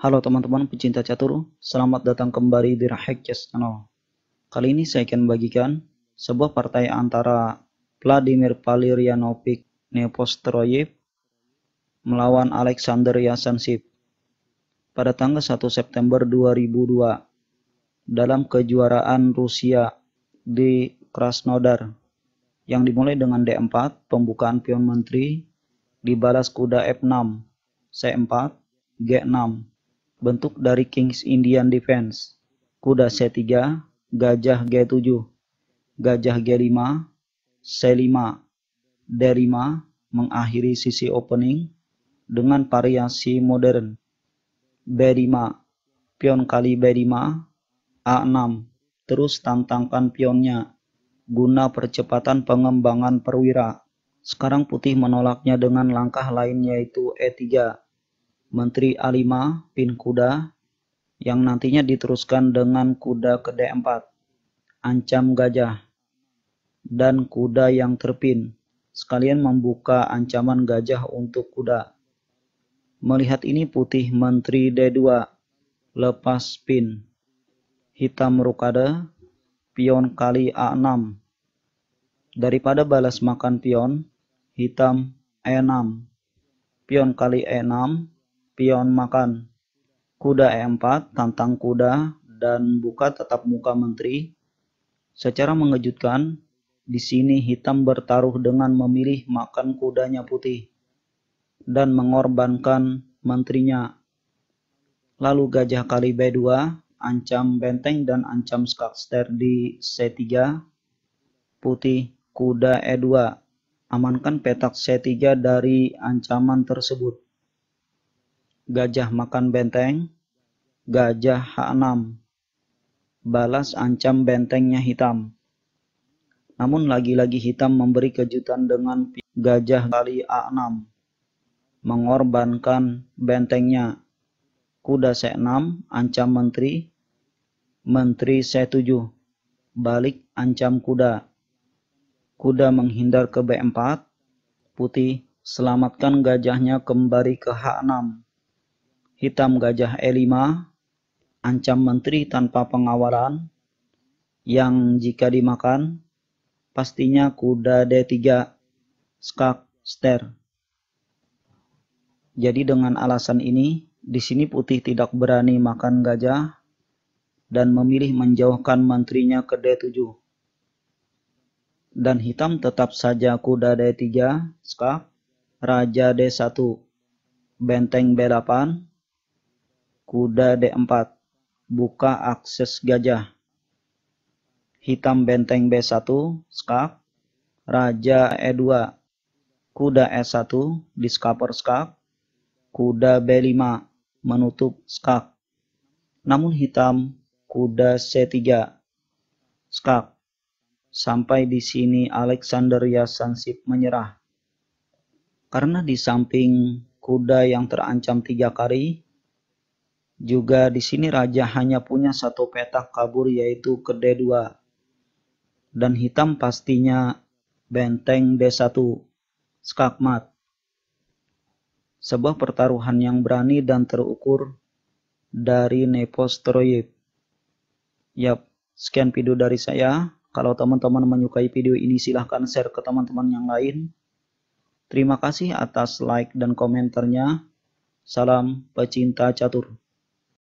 Halo teman-teman pecinta catur, selamat datang kembali di Rahek Chess Channel. Kali ini saya akan bagikan sebuah partai antara Vladimir Palirianovic Nepostroyev melawan Alexander Yasansiv pada tanggal 1 September 2002 dalam kejuaraan Rusia di Krasnodar yang dimulai dengan D4, pembukaan pion menteri, dibalas kuda F6, C4, G6, bentuk dari Kings Indian Defense, kuda C3, gajah G7, gajah G5, C5, D5 mengakhiri sisi opening dengan variasi modern. B5, pion kali B5, A6, terus tantangkan pionnya guna percepatan pengembangan perwira. Sekarang putih menolaknya dengan langkah lain yaitu E3 Menteri A5 Pin Kuda yang nantinya diteruskan dengan kuda ke D4, ancam gajah, dan kuda yang terpin, sekalian membuka ancaman gajah untuk kuda. Melihat ini putih menteri D2, lepas pin, hitam rukade pion kali A6. Daripada balas makan pion, hitam E6, pion kali E6, pion makan. Kuda E4 tantang kuda dan buka tetap muka menteri. Secara mengejutkan, di sini hitam bertaruh dengan memilih makan kudanya putih dan mengorbankan menterinya. Lalu gajah kali B2 ancam benteng dan ancam skakster di C3. Putih kuda E2 amankan petak C3 dari ancaman tersebut. Gajah makan benteng, gajah H6. Balas ancam bentengnya hitam. Namun lagi-lagi hitam memberi kejutan dengan gajah kali A6. Mengorbankan bentengnya. Kuda C6 ancam menteri, menteri C7. Balik ancam kuda. Kuda menghindar ke B4, putih selamatkan gajahnya kembali ke H6 hitam gajah E5, ancam menteri tanpa pengawalan, yang jika dimakan, pastinya kuda D3, skak, ster. Jadi dengan alasan ini, di sini putih tidak berani makan gajah dan memilih menjauhkan menterinya ke D7 dan hitam tetap saja kuda D3, skak, raja D1, benteng B8, Kuda D4. Buka akses gajah. Hitam benteng B1, skak. Raja E2. Kuda E1, diskapor skak. Kuda B5, menutup skak. Namun hitam, kuda C3, skak. Sampai di sini Alexander Yasansip menyerah. Karena di samping kuda yang terancam tiga kali, juga di sini raja hanya punya satu petak kabur yaitu ke d dua. Dan hitam pastinya benteng D1, skakmat. Sebuah pertaruhan yang berani dan terukur dari Nepos Troyip. Yap, sekian video dari saya. Kalau teman-teman menyukai video ini silahkan share ke teman-teman yang lain. Terima kasih atas like dan komentarnya. Salam pecinta catur.